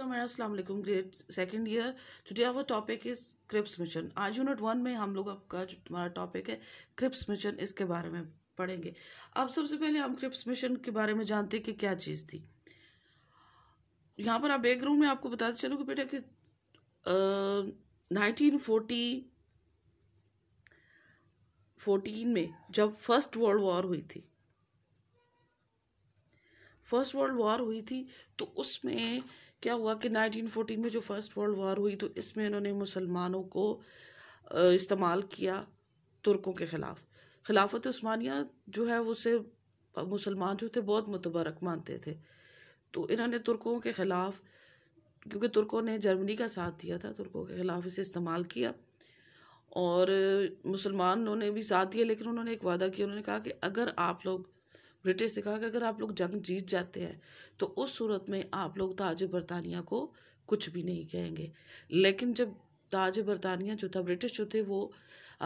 का मेरा Aslam grade second year today our topic is Cripps mission आज यूनिट वन में हम लोग आपका जो हमारा टॉपिक है क्रिप्स मिशन इसके बारे में पढ़ेंगे अब सबसे पहले हम क्रिप्स मिशन के बारे में जानते हैं कि क्या चीज़ थी यहाँ पर आप बैकग्राउंड में आपको बताते चलो कि बेटा कि नाइनटीन फोर्टी में जब फर्स्ट वर्ल्ड वॉर हुई थी फर्स्ट वर्ल्ड वॉर हुई थी तो उसमें क्या हुआ कि 1914 में जो फर्स्ट वर्ल्ड वॉर हुई तो इसमें इन्होंने मुसलमानों को इस्तेमाल किया तुर्कों के ख़िलाफ़ खिलाफत उस्मानिया जो है उसे मुसलमान जो थे बहुत मुतबरक मानते थे तो इन्होंने तुर्कों के ख़िलाफ़ क्योंकि तुर्कों ने जर्मनी का साथ दिया था तुर्कों के ख़िलाफ़ इसे इस्तेमाल किया और मुसलमानों ने भी साथ दिया लेकिन उन्होंने एक वादा किया उन्होंने कहा कि अगर आप लोग ब्रिटिश से कहा कि अगर आप लोग जंग जीत जाते हैं तो उस सूरत में आप लोग ताज बरतानिया को कुछ भी नहीं कहेंगे लेकिन जब ताज बरतानिया जो था ब्रिटिश जो थे वो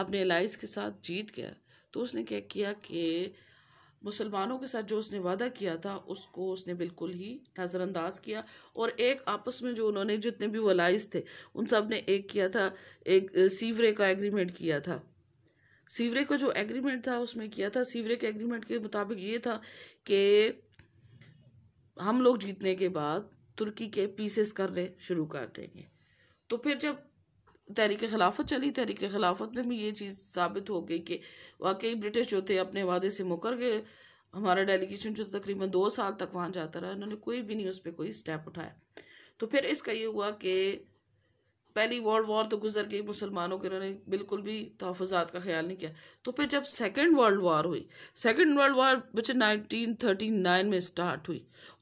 अपने एलाइज के साथ जीत गया तो उसने क्या किया कि मुसलमानों के साथ जो उसने वादा किया था उसको उसने बिल्कुल ही नज़रअंदाज किया और एक आपस में जो उन्होंने जितने भी वलाइज थे उन सब ने एक किया था एक सीवरे का एग्रीमेंट किया था सीवरे का जो एग्रीमेंट था उसमें किया था सीवरे के एग्रीमेंट के मुताबिक ये था कि हम लोग जीतने के बाद तुर्की के पीसेस करने शुरू कर देंगे तो फिर जब तहरीक खिलाफत चली तहरीक खिलाफत में भी ये चीज़ साबित हो गई कि वाकई ब्रिटिश जो थे अपने वादे से मुकर गए हमारा डेलीगेशन जो तकरीबन दो साल तक वहाँ जाता रहा इन्होंने कोई भी नहीं उस पर कोई स्टेप उठाया तो फिर इसका ये हुआ कि पहली वर्ल्ड वॉर तो गुजर गई मुसलमानों के उन्होंने बिल्कुल भी तहफात का ख्याल नहीं किया तो फिर जब सेकेंड वर्ल्ड वार हुई सेकेंड वर्ल्ड वार बच्चे नाइन में स्टार्ट हुई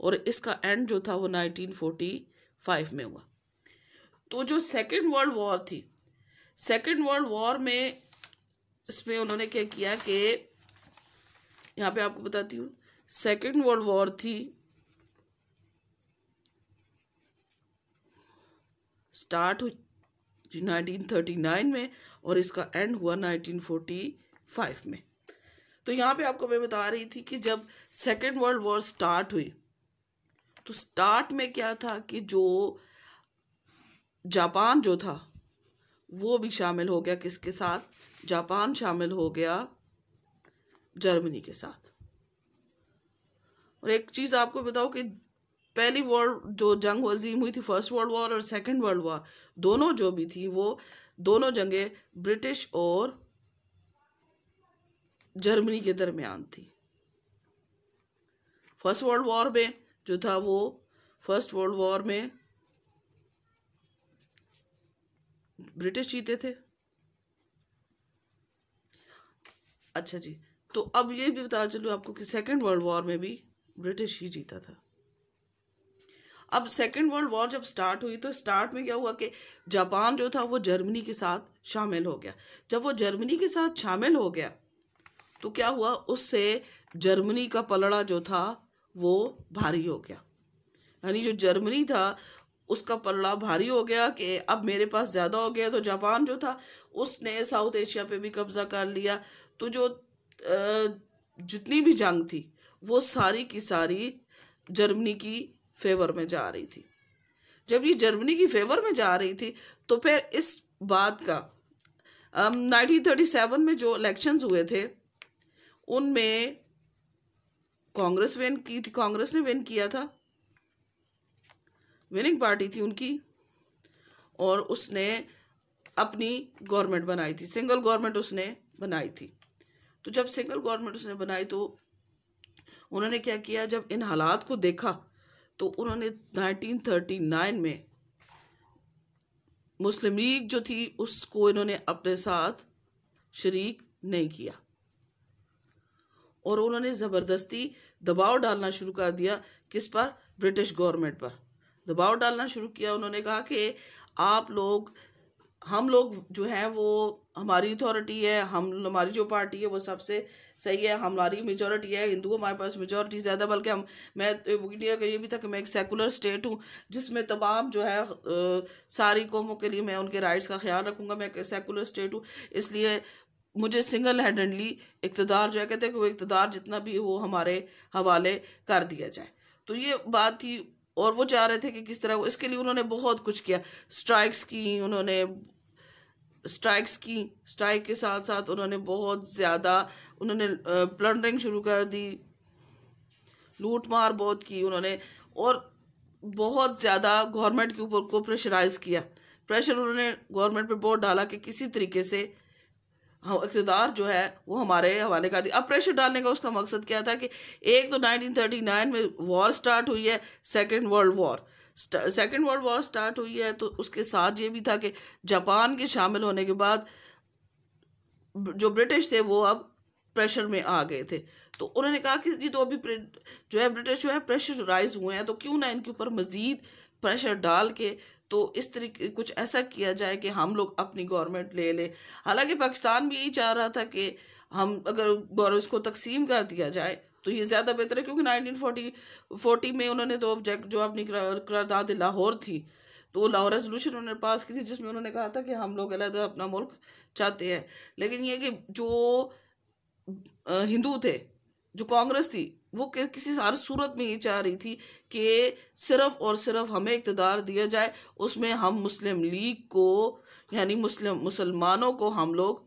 और इसका एंड जो था वो नाइनटीन फाइव में हुआ तो जो सेकेंड वर्ल्ड वॉर थी सेकेंड वर्ल्ड वॉर में इसमें उन्होंने क्या किया कि यहाँ पे आपको बताती हूँ सेकेंड वर्ल्ड वॉर थी स्टार्ट हुई 1939 में और इसका एंड हुआ 1945 में तो यहाँ पे आपको मैं बता रही थी कि जब सेकेंड वर्ल्ड वॉर स्टार्ट हुई तो स्टार्ट में क्या था कि जो जापान जो था वो भी शामिल हो गया किसके साथ जापान शामिल हो गया जर्मनी के साथ और एक चीज़ आपको बताओ कि पहली वर्ल्ड जो जंग अजीम हुई थी फर्स्ट वर्ल्ड वॉर और सेकेंड वर्ल्ड वॉर दोनों जो भी थी वो दोनों जंगे ब्रिटिश और जर्मनी के दरमियान थी फर्स्ट वर्ल्ड वॉर में जो था वो फर्स्ट वर्ल्ड वॉर में ब्रिटिश जीते थे अच्छा जी तो अब ये भी बता चलूँ आपको कि सेकेंड वर्ल्ड वॉर में भी ब्रिटिश ही जीता था अब सेकेंड वर्ल्ड वॉर जब स्टार्ट हुई तो स्टार्ट में क्या हुआ कि जापान जो था वो जर्मनी के साथ शामिल हो गया जब वो जर्मनी के साथ शामिल हो गया तो क्या हुआ उससे जर्मनी का पलड़ा जो था वो भारी हो गया यानी जो जर्मनी था उसका पलड़ा भारी हो गया कि अब मेरे पास ज़्यादा हो गया तो जापान जो था उसने साउथ एशिया पे भी कब्ज़ा कर लिया तो जो जितनी भी जंग थी वो सारी की सारी जर्मनी की फेवर में जा रही थी जब ये जर्मनी की फेवर में जा रही थी तो फिर इस बात का नाइनटीन थर्टी सेवन में जो इलेक्शन हुए थे उनमें कांग्रेस विन की थी कांग्रेस ने विन किया था विनिंग पार्टी थी उनकी और उसने अपनी गवर्नमेंट बनाई थी सिंगल गवर्नमेंट उसने बनाई थी तो जब सिंगल गवर्नमेंट उसने बनाई तो उन्होंने क्या किया जब इन हालात को देखा तो उन्होंने 1939 में मुस्लिम लीग जो थी उसको इन्होंने अपने साथ शरीक नहीं किया और उन्होंने ज़बरदस्ती दबाव डालना शुरू कर दिया किस पर ब्रिटिश गवर्नमेंट पर दबाव डालना शुरू किया उन्होंने कहा कि आप लोग हम लोग जो हैं वो हमारी अथॉरिटी है हम हमारी जो पार्टी है वो सबसे सही है हमारी मेजोरिटी है हिंदू हमारे पास मेजोरिटी ज़्यादा बल्कि हम मैं तो इंडिया का ये भी था कि मैं एक सेकुलर स्टेट हूँ जिसमें तमाम जो है आ, सारी कौमों के लिए मैं उनके राइट्स का ख्याल रखूँगा मैं एक सेकुलर स्टेट हूँ इसलिए मुझे सिंगल हैंडली इकतदार जो है कहते हैं कि वो इकतदार जितना भी वो हमारे हवाले कर दिया जाए तो ये बात थी और वो चाह रहे थे कि किस तरह वो इसके लिए उन्होंने बहुत कुछ किया स्ट्राइक्स की उन्होंने स्ट्राइक्स की स्ट्राइक के साथ साथ उन्होंने बहुत ज़्यादा उन्होंने प्लंडरिंग शुरू कर दी लूटमार बहुत की उन्होंने और बहुत ज़्यादा गवर्नमेंट के ऊपर को प्रेशराइज किया प्रेशर उन्होंने गवर्नमेंट पे बहुत डाला कि किसी तरीके से इकतदार जो है वो हमारे हवाले का दिया अब प्रेशर डालने का उसका मकसद क्या था कि एक तो 1939 में वॉर स्टार्ट हुई है second world war second world war start हुई है तो उसके साथ ये भी था कि जापान के शामिल होने के बाद जो ब्रिटिश थे वो अब प्रेशर में आ गए थे तो उन्होंने कहा कि जी तो अभी जो है ब्रिटिश जो है प्रेशराइज हुए हैं तो क्यों ना इनके ऊपर मज़ीद प्रेशर डाल के तो इस तरीके कुछ ऐसा किया जाए कि हम लोग अपनी गवर्नमेंट ले लें हालांकि पाकिस्तान भी यही चाह रहा था कि हम अगर गवर्नमेंट को तकसीम कर दिया जाए तो ये ज़्यादा बेहतर है क्योंकि नाइनटीन फोर्टी फोर्टी में उन्होंने दो ऑब्जेक्ट जो अपनी करारदाद लाहौर थी तो वो लाहौर रेजोल्यूशन उन्होंने पास की थी जिसमें उन्होंने कहा था कि हम लोग अलग अपना मुल्क चाहते हैं लेकिन ये कि जो हिंदू थे जो कांग्रेस थी वो कि, किसी हर सूरत में ये चाह रही थी कि सिर्फ और सिर्फ हमें इकतदार दिया जाए उसमें हम मुस्लिम लीग को यानी मुस्लिम मुसलमानों को हम लोग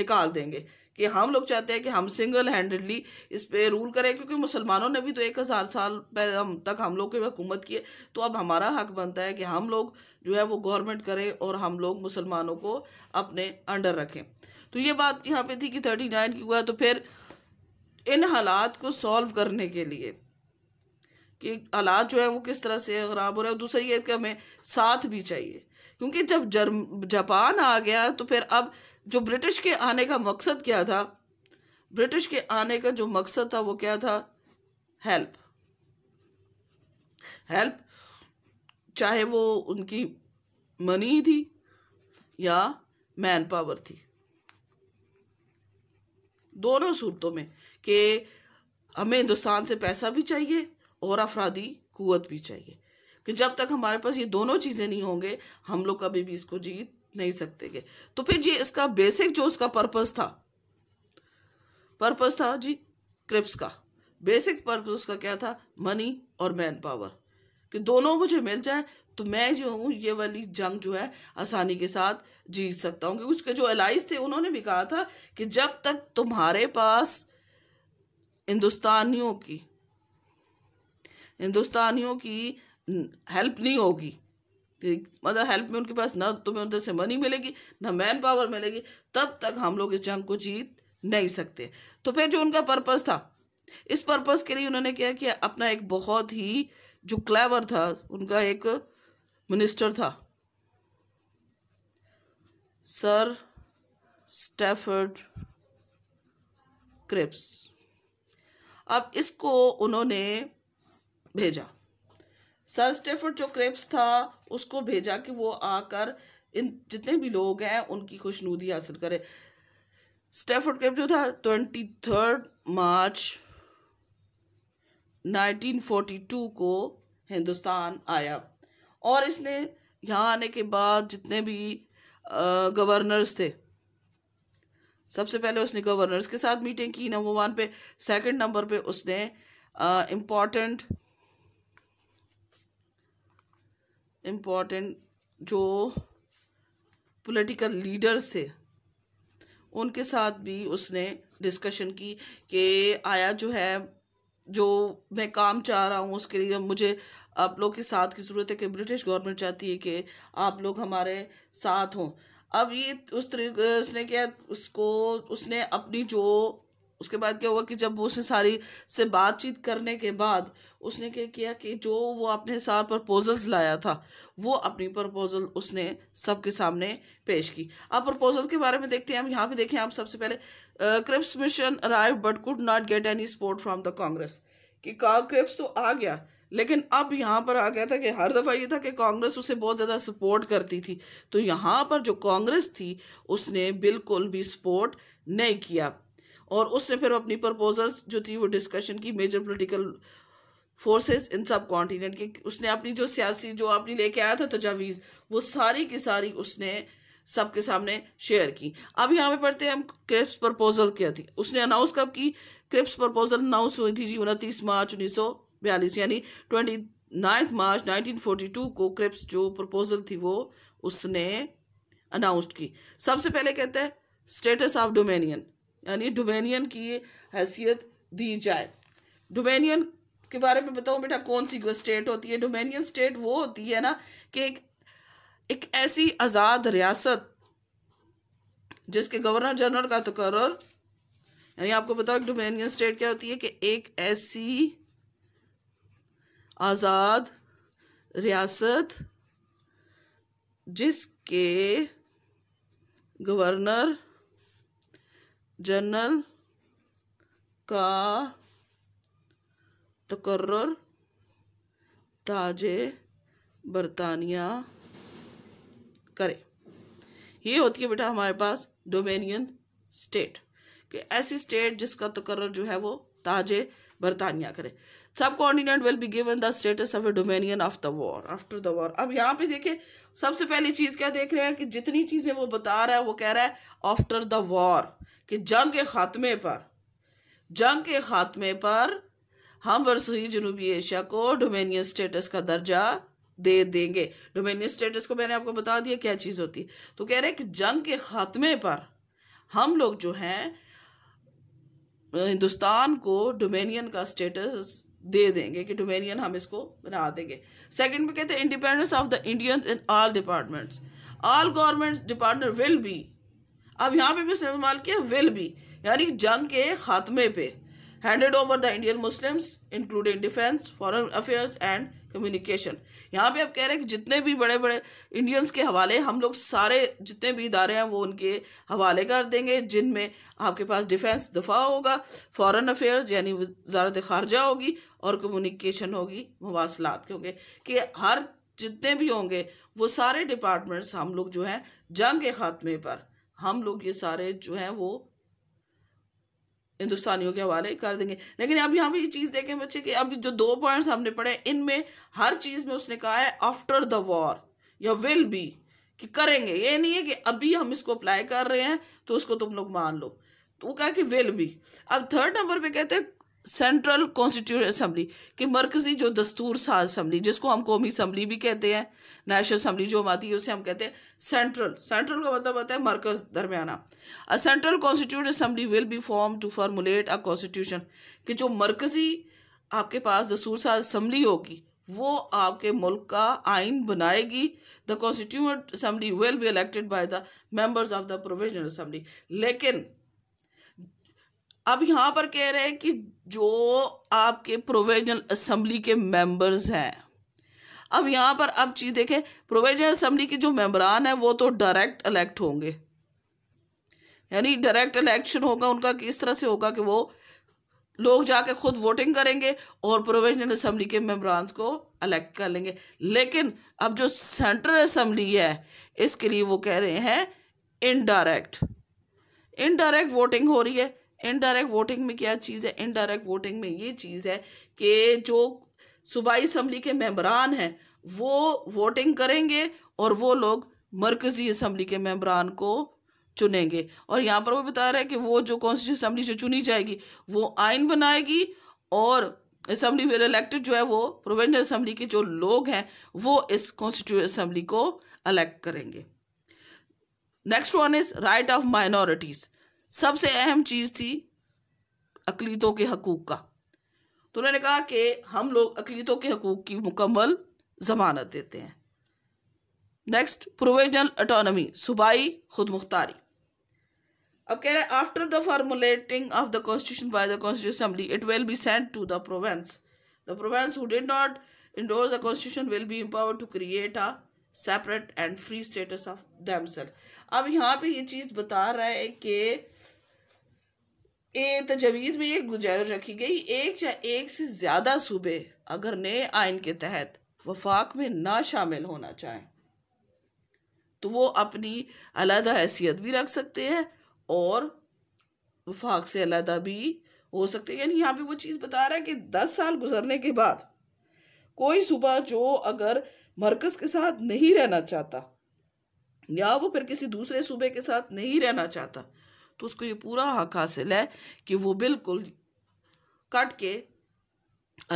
निकाल देंगे कि हम लोग चाहते हैं कि हम सिंगल हैंडेडली इस पर रूल करें क्योंकि मुसलमानों ने भी तो एक हज़ार साल पहले हम तक हम लोग की हुकूमत की है तो अब हमारा हक बनता है कि हम लोग जो है वो गवर्नमेंट करें और हम लोग मुसलमानों को अपने अंडर रखें तो ये बात यहाँ पे थी कि थर्टी नाइन की हुआ तो फिर इन हालात को सॉल्व करने के लिए कि हालात जो है वो किस तरह से ख़राब हो रहे हैं दूसरी ये कि हमें साथ भी चाहिए क्योंकि जब जर्म जापान आ गया तो फिर अब जो ब्रिटिश के आने का मकसद क्या था ब्रिटिश के आने का जो मकसद था वो क्या था हेल्प हेल्प चाहे वो उनकी मनी थी या मैन पावर थी दोनों सूरतों में कि हमें हिंदुस्तान से पैसा भी चाहिए और अफराधी कुत भी चाहिए कि जब तक हमारे पास ये दोनों चीज़ें नहीं होंगे हम लोग कभी भी इसको जीत नहीं सकते गए तो फिर जी इसका बेसिक जो उसका पर्पस था पर्पस था जी क्रिप्स का बेसिक पर्पस उसका क्या था मनी और मैन पावर कि दोनों मुझे मिल जाए तो मैं जो हूँ ये वाली जंग जो है आसानी के साथ जीत सकता हूँ क्योंकि उसके जो एलाइज थे उन्होंने भी कहा था कि जब तक तुम्हारे पास हिंदुस्तानियों की हिंदुस्तानियों की हेल्प नहीं होगी मदर मतलब हेल्प में उनके पास ना तुम्हें उधर से मनी मिलेगी ना मैन पावर मिलेगी तब तक हम लोग इस जंग को जीत नहीं सकते तो फिर जो उनका पर्पज़ था इस पर्पज़ के लिए उन्होंने क्या किया अपना एक बहुत ही जो क्लेवर था उनका एक मिनिस्टर था सर स्टेफर्ड क्रिप्स अब इसको उन्होंने भेजा सर स्टेफर्ड जो क्रिप्स था उसको भेजा कि वो आकर इन जितने भी लोग हैं उनकी खुशनूदी हासिल करे स्टेफर्ड क्रेप जो था ट्वेंटी थर्ड मार्च 1942 को हिंदुस्तान आया और इसने यहाँ आने के बाद जितने भी गवर्नर्स थे सबसे पहले उसने गवर्नर्स के साथ मीटिंग की नंबर वन पे सेकंड नंबर पे उसने इम्पोर्टेंट इम्पोर्टेंट जो पॉलिटिकल लीडर्स थे उनके साथ भी उसने डिस्कशन की कि आया जो है जो मैं काम चाह रहा हूँ उसके लिए मुझे आप लोग के साथ की ज़रूरत है कि ब्रिटिश गवर्नमेंट चाहती है कि आप लोग हमारे साथ हों अब ये उस तरीके उसने क्या उसको उसने अपनी जो उसके बाद क्या हुआ कि जब उसने सारी से बातचीत करने के बाद उसने क्या किया कि जो वो अपने सार प्रपोजल्स लाया था वो अपनी प्रपोजल उसने सबके सामने पेश की अब प्रपोजल के बारे में देखते हैं हम यहाँ पे देखें आप सबसे पहले Cripps mission arrive but could not get any support from the Congress कि क्रिप्स तो आ गया लेकिन अब यहाँ पर आ गया था कि हर दफ़ा ये था कि कांग्रेस उसे बहुत ज़्यादा सपोर्ट करती थी तो यहाँ पर जो कांग्रेस थी उसने बिल्कुल भी सपोर्ट नहीं किया और उसने फिर अपनी प्रपोजल्स जो थी वो डिस्कशन की मेजर पोलिटिकल फोर्सेस इन सब कॉन्टीनेंट के उसने अपनी जो सियासी जो आपने लेके आया था तजावीज़ वो सारी की सारी उसने सबके सामने शेयर की अब यहाँ पे पढ़ते हैं हम क्रिप्स प्रपोजल क्या थी उसने अनाउंस कब की क्रिप्स प्रपोजल अनाउंस हुई थी जी उनतीस मार्च उन्नीस सौ बयालीस यानी twenty ninth March nineteen forty two को क्रिप्स जो प्रपोजल थी वो उसने अनाउंस्ड की सबसे पहले कहते हैं स्टेटस ऑफ डोमेनियन यानी डोमेनियन की हैसियत दी जाए डोमेनियन के बारे में बताऊं बेटा कौन सी स्टेट होती है डोमेनियन स्टेट वो होती है ना कि एक, एक ऐसी आज़ाद रियासत जिसके गवर्नर जनरल का तकर यानी आपको बताओ एक डोमेनियन स्टेट क्या होती है कि एक ऐसी आज़ाद रियासत जिसके गवर्नर जनरल का तकर्र ताज बरतानिया करे ये होती है बेटा हमारे पास डोमेनियन स्टेट कि ऐसी स्टेट जिसका तकर्र जो है वो ताज बरतानिया करे subcontinent will be given the status of a dominion of the war after the war अब यहाँ पे देखिए सबसे पहली चीज़ क्या देख रहे हैं कि जितनी चीज़ें वो बता रहा है वो कह रहा है आफ्टर द वॉर कि जंग के ख़ात्मे पर जंग के ख़ात्मे पर हम बरसही जनूबी एशिया को डोमिनियन स्टेटस का दर्जा दे देंगे डोमिनियन स्टेटस को मैंने आपको बता दिया क्या चीज़ होती है तो कह रहे हैं कि जंग के ख़ात्मे पर हम लोग जो हैं हिंदुस्तान को डोमिनियन का स्टेटस दे देंगे कि डोमेनियन हम इसको बना देंगे सेकंड में कहते हैं independence of the Indian in all departments all governments department will be अब यहाँ पे भी इस्तेमाल किया विल बी यानी जंग के खात्मे पे handed over the Indian Muslims including defence foreign affairs and communication यहाँ पे आप कह रहे हैं कि जितने भी बड़े बड़े इंडियंस के हवाले हम लोग सारे जितने भी इदारे हैं वो उनके हवाले कर देंगे जिनमें आपके पास डिफेंस दफा होगा फॉरेन अफेयर्स यानी वजारत खारजा होगी और कम्युनिकेशन होगी मवासलात के होंगे कि हर जितने भी होंगे वो सारे डिपार्टमेंट्स हम लोग जो हैं जंग के ख़ात्मे पर हम लोग ये सारे जो हैं वो हिंदुस्तानियों के हवाले कर देंगे लेकिन अब यहाँ पे ये चीज़ देखें बच्चे कि अभी जो दो पॉइंट्स हमने पढ़े इनमें हर चीज़ में उसने कहा है आफ्टर द वॉर या विल बी कि करेंगे ये नहीं है कि अभी हम इसको अप्लाई कर रहे हैं तो उसको तुम लोग मान लो तो वो कहा कि विल बी अब थर्ड नंबर पे कहते हैं सेंट्रल कॉन्स्टिट्यूट असम्बली कि मरकजी जो दस्तूर साज असम्बली जिसको हम कौमी असम्बली भी कहते हैं नेशनल असम्बली जो हम आती है उसे हम कहते हैं सेंट्रल सेंट्रल का मतलब होता है मरकज दरमियाना a central constitute assembly will be form to formulate a constitution कि जो मरकजी आपके पास दस्तूर साज असम्बली होगी वो आपके मुल्क का आइन बनाएगी the constituent assembly will be elected by the members of the provisional assembly लेकिन अब यहाँ पर कह रहे हैं कि जो आपके प्रोविजनल असम्बली के मेंबर्स हैं अब यहाँ पर अब चीज़ देखें प्रोविजनल असम्बली के जो मेम्बरान हैं वो तो डायरेक्ट इलेक्ट होंगे यानी डायरेक्ट इलेक्शन होगा उनका किस तरह से होगा कि वो लोग जाके खुद वोटिंग करेंगे और प्रोविजनल असम्बली के मेम्बरान्स को इलेक्ट कर लेंगे लेकिन अब जो सेंट्रल असम्बली है इसके लिए वो कह रहे हैं इनडायरेक्ट इनडायरेक्ट वोटिंग हो रही है इनडायरेक्ट वोटिंग में क्या चीज़ है इनडायरेक्ट वोटिंग में ये चीज़ है कि जो सूबाई असम्बली के मेम्बरान हैं वो वोटिंग करेंगे और वो लोग मरकज़ी असम्बली के मेम्बरान को चुनेंगे और यहाँ पर वो बता रहा है कि वो जो कॉन्स्टिट्यूशन असम्बली जो चुनी जाएगी वो आइन बनाएगी और असम्बली वेल इलेक्टेड जो है वो प्रोविंशियल असम्बली के जो लोग हैं वो इस कॉन्स्टिट्यूट असम्बली को अलेक्ट करेंगे next one is right of minorities सबसे अहम चीज़ थी अकलीतों के हकूक़ का तो उन्होंने कहा कि हम लोग अकलीतों के हकूक़ की मुकम्मल ज़मानत देते हैं नेक्स्ट प्रोविजनल अटोनमी सूबाई खुद मुख्तारी अब कह रहे हैं after the formulating of the constitution by the constitution assembly it will be sent to the province the province who did not endorse the constitution will be empower to create a separate and free status of themselves अब यहाँ पे ये चीज़ बता रहा है कि ए तजवीज़ तो में ये गुजारिश रखी गई एक या एक से ज़्यादा सूबे अगर नए आयन के तहत वफाक में ना शामिल होना चाहें तो वो अपनी अलहदा हैसियत भी रख सकते हैं और वफाक से अलहदा भी हो सकते हैं यानी यहाँ पे वो चीज़ बता रहा है कि दस साल गुजरने के बाद कोई सूबा जो अगर मरकज के साथ नहीं रहना चाहता या वो फिर किसी दूसरे सूबे के साथ नहीं रहना चाहता तो उसको ये पूरा हक हासिल है कि वो बिल्कुल कट के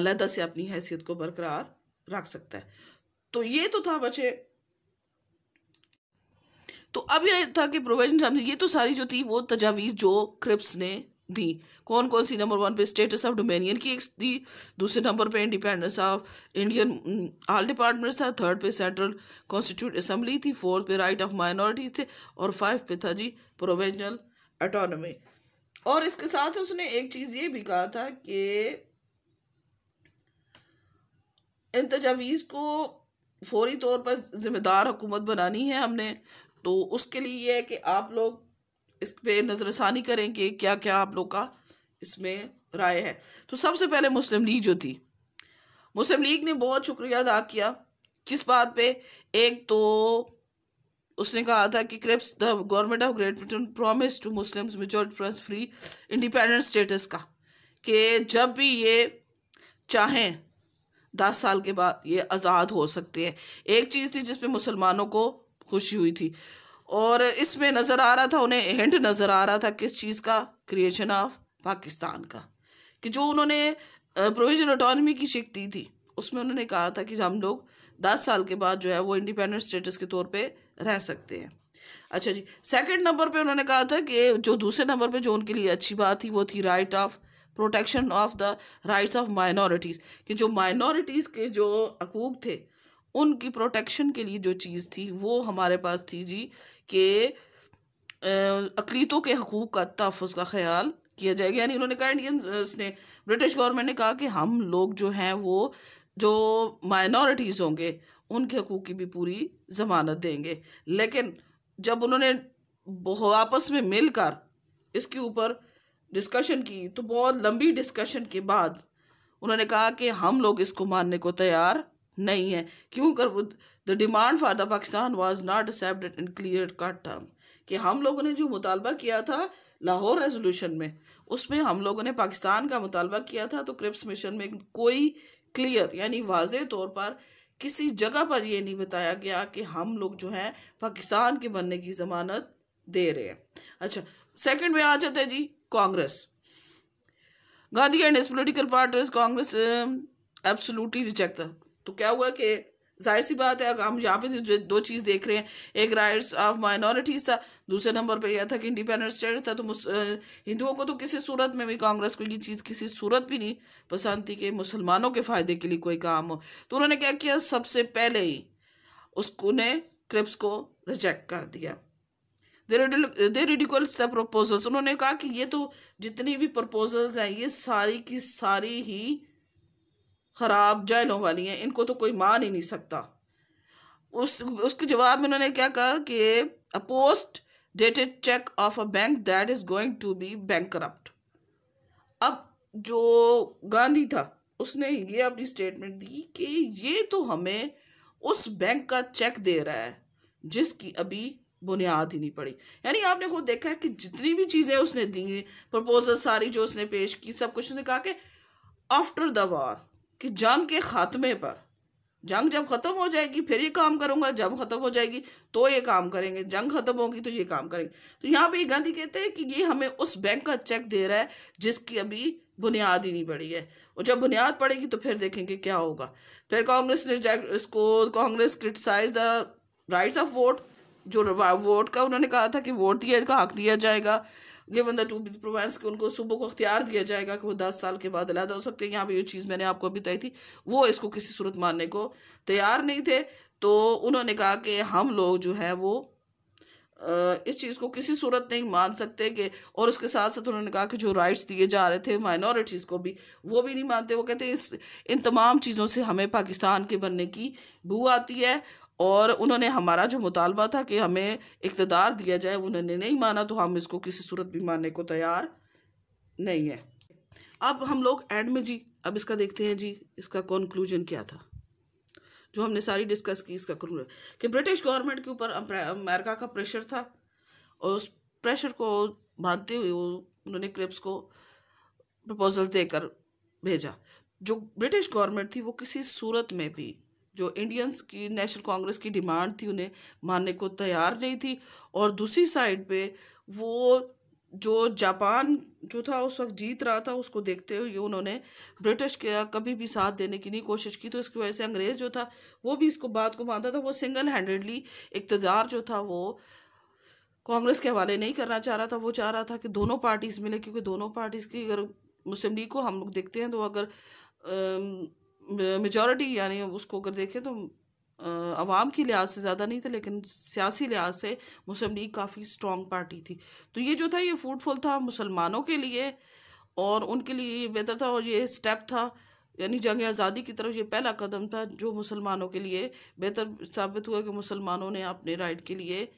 अलहदा से अपनी हैसियत को बरकरार रख सकता है तो ये तो था बच्चे तो अब यह था कि प्रोविजन ये तो सारी जो थी वो तजावीज़ जो क्रिप्स ने दी कौन कौन सी नंबर वन पे स्टेटस ऑफ डोमेनियन की एक दी दूसरे नंबर पे independence of Indian all departments था थर्ड पे सेंट्रल कॉन्स्टिट्यूट असम्बली थी फोर्थ पे राइट ऑफ माइनॉरिटीज थे और फाइव पे था जी प्रोविजनल अटोनमी और इसके साथ उसने एक चीज़ ये भी कहा था कि इन तजावीज़ को फौरी तौर पर ज़िम्मेदार हुकूमत बनानी है हमने तो उसके लिए यह है कि आप लोग इस पर नज़रसानी करें कि क्या क्या आप लोग का इसमें राय है तो सबसे पहले मुस्लिम लीग जो थी मुस्लिम लीग ने बहुत शुक्रिया अदा किया किस बात पे एक तो उसने कहा था कि Cripps the government of Great Britain promise to Muslim majority plus free independent status का कि जब भी ये चाहें दस साल के बाद ये आज़ाद हो सकते हैं एक चीज़ थी जिसपे मुसलमानों को खुशी हुई थी और इसमें नज़र आ रहा था उन्हें एंड नज़र आ रहा था किस चीज़ का क्रिएशन ऑफ पाकिस्तान का कि जो उन्होंने प्रोविजन ऑटोनमी की शिक दी थी उसमें उन्होंने कहा था कि हम लोग दस साल के बाद जो है वो इंडिपेंडेंट स्टेटस के तौर पे रह सकते हैं अच्छा जी सेकंड नंबर पे उन्होंने कहा था कि जो दूसरे नंबर पे जो उनके लिए अच्छी बात थी वो थी right of protection of the rights of minorities कि जो माइनॉरिटीज़ के जो हकूक थे उनकी प्रोटेक्शन के लिए जो चीज़ थी वो हमारे पास थी जी कि अकलीतों के हकूक़ का तहफ़ का ख्याल किया जाएगा यानी उन्होंने कहा इंडियन ने ब्रिटिश गवर्नमेंट ने कहा कि हम लोग जो हैं वो जो माइनॉरिटीज़ होंगे उनके हकूक़ की भी पूरी ज़मानत देंगे लेकिन जब उन्होंने आपस में मिलकर इसके ऊपर डिस्कशन की तो बहुत लंबी डिस्कशन के बाद उन्होंने कहा कि हम लोग इसको मानने को तैयार नहीं है क्यों कर the demand for the Pakistan was not accepted in clear cut term कि हम लोगों ने जो मुतालबा किया था लाहौर रेजोल्यूशन में उसमें हम लोगों ने पाकिस्तान का मुतालबा किया था तो क्रिप्स मिशन में कोई क्लियर यानी वाज तौर पर किसी जगह पर यह नहीं बताया गया कि हम लोग जो हैं पाकिस्तान के बनने की जमानत दे रहे हैं अच्छा सेकंड में आ जाते हैं जी Congress Gandhi and political parties Congress absolutely reject तो क्या हुआ कि जाहिर सी बात है अगर हम यहाँ पे जो दो चीज़ देख रहे हैं एक राइट्स ऑफ माइनॉरिटीज़ था दूसरे नंबर पे यह था कि इंडिपेंडेंट स्टेट था तो हिंदुओं को तो किसी सूरत में भी कांग्रेस को ये चीज़ किसी सूरत भी नहीं पसंद थी कि मुसलमानों के फ़ायदे के लिए कोई काम हो तो उन्होंने क्या किया सबसे पहले ही उसको ने क्रिप्स को रिजेक्ट कर दिया दे रिडिकुलस द प्रपोजल्स उन्होंने कहा कि ये तो जितनी भी प्रपोजल्स हैं ये सारी की सारी ही ख़राब जैलों वाली हैं इनको तो कोई मान ही नहीं सकता उस उसके जवाब में उन्होंने क्या कहा कि a post dated cheque of a bank that is going to be bankrupt अब जो गांधी था उसने ये अपनी स्टेटमेंट दी कि ये तो हमें उस बैंक का चेक दे रहा है जिसकी अभी बुनियाद ही नहीं पड़ी यानी आपने खुद देखा है कि जितनी भी चीज़ें उसने दी प्रपोजल सारी जो उसने पेश की सब कुछ उसने कहा कि आफ्टर द वॉर कि जंग के ख़ात्मे पर जंग जब ख़त्म हो जाएगी फिर ये काम करूंगा जब ख़त्म हो जाएगी तो ये काम करेंगे जंग ख़त्म होगी तो ये काम करेंगे तो यहाँ पे गांधी कहते हैं कि ये हमें उस बैंक का चेक दे रहा है जिसकी अभी बुनियाद ही नहीं पड़ी है और जब बुनियाद पड़ेगी तो फिर देखेंगे क्या होगा फिर कांग्रेस रिजेक्ट इसको Congress criticise the rights of vote जो वोट का उन्होंने कहा था कि वोट दिया हक दिया जाएगा given the to with province कि उनको सुबह को अख्तियार दिया जाएगा कि वो दस साल के बाद अलहदा हो सकते हैं यहाँ पर ये चीज़ मैंने आपको अभी तय थी वो इसको किसी सूरत मानने को तैयार नहीं थे तो उन्होंने कहा कि हम लोग जो है वो इस चीज़ को किसी सूरत नहीं मान सकते कि और उसके साथ साथ उन्होंने कहा कि जो राइट्स दिए जा रहे थे माइनॉरिटीज़ को भी वो भी नहीं मानते वो कहते हैं इस इन तमाम चीज़ों से हमें पाकिस्तान के बनने की भू आती है और उन्होंने हमारा जो मुतालबा था कि हमें इकतदार दिया जाए उन्होंने नहीं माना तो हम इसको किसी सूरत भी मानने को तैयार नहीं है अब हम लोग एंड में जी अब इसका देखते हैं जी इसका कंक्लूजन क्या था जो हमने सारी डिस्कस की इसका क्रूर कि ब्रिटिश गवर्नमेंट के ऊपर अमेरिका का प्रेशर था और उस प्रेशर को भागते हुए उन्होंने क्रिप्स को प्रपोजल देकर भेजा जो ब्रिटिश गवर्नमेंट थी वो किसी सूरत में भी जो इंडियंस की नेशनल कांग्रेस की डिमांड थी उन्हें मानने को तैयार नहीं थी और दूसरी साइड पे वो जो जापान जो था उस वक्त जीत रहा था उसको देखते हुए उन्होंने ब्रिटिश के कभी भी साथ देने की नहीं कोशिश की तो इसकी वजह से अंग्रेज़ जो था वो भी इसको बात को मानता था वो सिंगल हैंडेडली इकतदार जो था वो कांग्रेस के हवाले नहीं करना चाह रहा था वो चाह रहा था कि दोनों पार्टीज़ मिले क्योंकि दोनों पार्टीज़ की अगर मुस्लिम लीग को हम लोग देखते हैं तो अगर मेजॉरिटी यानी उसको अगर देखें तो आवाम के लिहाज से ज़्यादा नहीं था लेकिन सियासी लिहाज से मुस्लिम लीग काफ़ी स्ट्रॉन्ग पार्टी थी तो ये जो था ये फ्रूटफुल था मुसलमानों के लिए और उनके लिए ये बेहतर था और ये स्टेप था यानी जंग आज़ादी की तरफ ये पहला कदम था जो मुसलमानों के लिए बेहतर साबित हुआ कि मुसलमानों ने अपने राइट के लिए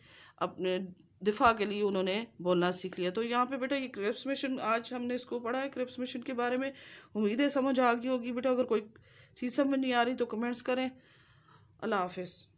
अपने दिफा के लिए उन्होंने बोलना सीख लिया तो यहाँ पे बेटा ये क्रिप्स मिशन आज हमने इसको पढ़ा है क्रिप्स मिशन के बारे में उम्मीदें समझ आ गई होगी बेटा अगर कोई चीज़ समझ नहीं आ रही तो कमेंट्स करें अल्लाह हाफिज़